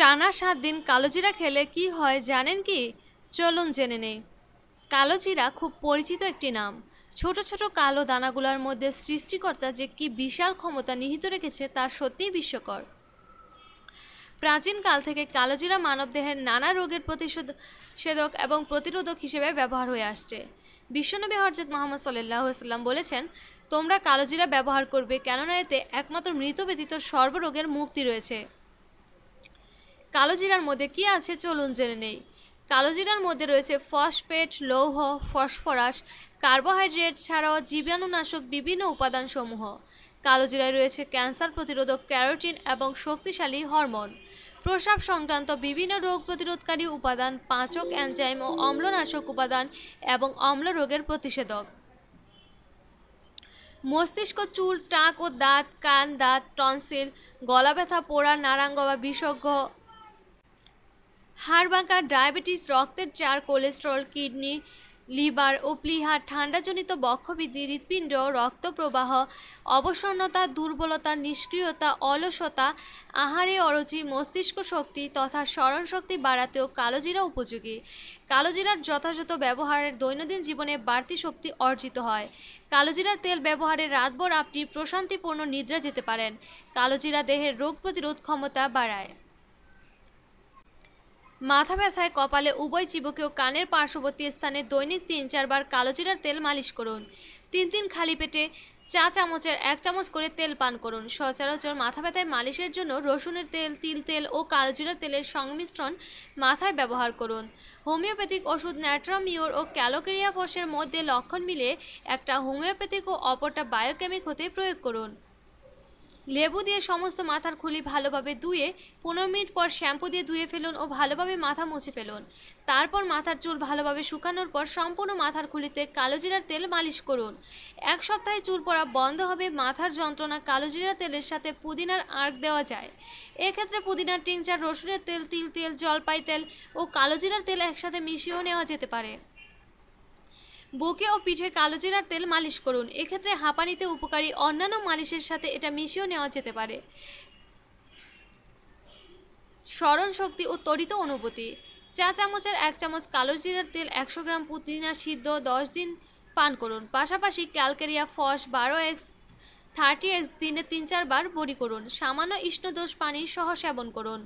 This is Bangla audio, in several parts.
টানা সাত দিন কালোজিরা খেলে কি হয় জানেন কি চলুন জেনে নেই কালোজিরা খুব পরিচিত একটি নাম ছোট ছোট কালো দানাগুলোর মধ্যে সৃষ্টিকর্তা যে কি বিশাল ক্ষমতা নিহিত রেখেছে তা সত্যিই বিশ্বকর প্রাচীনকাল থেকে কালোজিরা মানবদেহের নানা রোগের প্রতিষেধ সেদক এবং প্রতিরোধক হিসেবে ব্যবহার হয়ে আসছে বিশ্বনবী হরজত মোহাম্মদ সাল্লাহ সাল্লাম বলেছেন তোমরা কালোজিরা ব্যবহার করবে কেননা এতে একমাত্র মৃত ব্যতীত সর্বরোগের মুক্তি রয়েছে কালোজিরার মধ্যে কি আছে চলুন জেনে নেই কালোজিরার মধ্যে রয়েছে ফসফেট লৌহ ফসফরাস কার্বোহাইড্রেট ছাড়াও জীবাণুনাশক বিভিন্ন উপাদানসমূহ কালোজিরায় রয়েছে ক্যান্সার প্রতিরোধক ক্যারোটিন এবং শক্তিশালী হরমোন প্রসাব সংক্রান্ত বিভিন্ন রোগ প্রতিরোধকারী উপাদান পাচক এনজাইম ও অম্লনাশক উপাদান এবং অম্ল রোগের প্রতিষেধক মস্তিষ্ক চুল টাক ও দাঁত কান দাঁত টনসিল গলা ব্যথা পোড়া নারাঙ্গ বা বিষজ্ঞ হাড় বাঁকা ডায়াবেটিস রক্তের চার কোলেস্ট্রল কিডনি লিভার ও প্লিহার ঠান্ডাজনিত বক্ষবৃদ্ধি হৃৎপিণ্ড রক্তপ্রবাহ অবসন্নতা দুর্বলতা নিষ্ক্রিয়তা অলসতা আহারে অরুচি মস্তিষ্ক শক্তি তথা স্মরণশক্তি বাড়াতেও কালোজিরা উপযোগী কালোজিরার যথাযথ ব্যবহারের দৈনন্দিন জীবনে বাড়তি শক্তি অর্জিত হয় কালোজিরার তেল ব্যবহারে রাতভর আপনি প্রশান্তিপূর্ণ নিদ্রা যেতে পারেন কালোজিরা দেহের রোগ প্রতিরোধ ক্ষমতা বাড়ায় মাথা ব্যথায় কপালে উভয় জীবকে ও কানের পার্শ্ববর্তী স্থানে দৈনিক তিন চারবার কালোজিরার তেল মালিশ করুন তিন তিন খালি পেটে চা চামচের এক চামচ করে তেল পান করুন সচরাচর মাথা ব্যথায় মালিশের জন্য রসুনের তেল তিল তেল ও কালোজিরা তেলের সংমিশ্রণ মাথায় ব্যবহার করুন হোমিওপ্যাথিক ওষুধ ন্যাট্রামিওর ও ক্যালোকেরিয়া ফসের মধ্যে লক্ষণ মিলে একটা হোমিওপ্যাথিক ও অপরটা বায়োকেমিক হতে প্রয়োগ করুন লেবু দিয়ে সমস্ত মাথার খুলি ভালোভাবে ধুয়ে পনেরো মিনিট পর শ্যাম্পু দিয়ে ধুয়ে ফেলুন ও ভালোভাবে মাথা মুছে ফেলুন তারপর মাথার চুল ভালোভাবে শুকানোর পর সম্পূর্ণ মাথার খুলিতে কালো জিরার তেল মালিশ করুন এক সপ্তাহে চুল পড়া বন্ধ হবে মাথার যন্ত্রণা কালো তেলের সাথে পুদিনার আর্ক দেওয়া যায় এক্ষেত্রে পুদিনার টিংচার রসুনের তেল তিল তেল জলপাই তেল ও কালো জিরার তেল একসাথে মিশিয়েও নেওয়া যেতে পারে বুকে ও পিঠে কালো জিরার তেল মালিশ করুন এক্ষেত্রে হাঁপানিতে উপকারী অন্যান্য মালিশের সাথে এটা মিশিয়েও নেওয়া যেতে পারে স্মরণ শক্তি ও তরিত অনুভূতি চা চামচের এক চামচ কালো জিরার তেল একশো গ্রাম পুদিনা সিদ্ধ দশ দিন পান করুন পাশাপাশি ক্যালকেরিয়া ফস বারো এক্স থার্টি এক্স দিনে তিন চারবার বড়ি করুন সামান্য ইষ্ণদোষ পানি সহ সেবন করুন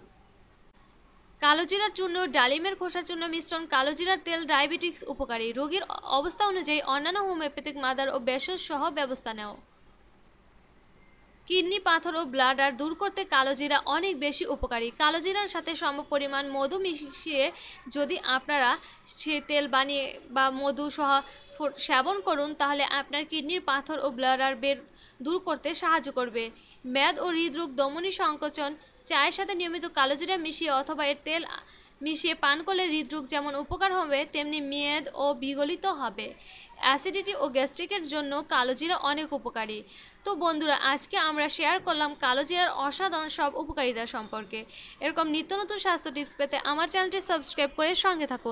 কালোজিরার চূর্ণ ডালিমের খোসার চূর্ণ মিশ্রণ কালোজিরার তেল ডায়াবেটিক্স উপকারী রোগীর অবস্থা অনুযায়ী অন্যান্য হোমিওপ্যাথিক মাদার ও বেশ সহ ব্যবস্থা নেওয়া কিডনি পাথর ও ব্লাডার দূর করতে কালোজিরা অনেক বেশি উপকারী কালোজিরার সাথে সম পরিমাণ মধু মিশিয়ে যদি আপনারা সে তেল বানিয়ে বা মধু সহ সেবন করুন তাহলে আপনার কিডনির পাথর ও ব্লাডার বের দূর করতে সাহায্য করবে মেদ ও হৃদরোগ দমনী সংকোচন চায়ের সাথে নিয়মিত কালোজিরা মিশিয়ে অথবা এর তেল মিশিয়ে পান করলে হৃদরোগ যেমন উপকার হবে তেমনি মেয়েদ ও বিগলিত হবে অ্যাসিডিটি ও গ্যাস্ট্রিকের জন্য কালোজিরা অনেক উপকারী তো বন্ধুরা আজকে আমরা শেয়ার করলাম কালোজিরার অসাধারণ সব উপকারিতা সম্পর্কে এরকম নিত্য নতুন স্বাস্থ্য টিপস পেতে আমার চ্যানেলটি সাবস্ক্রাইব করে সঙ্গে থাকুন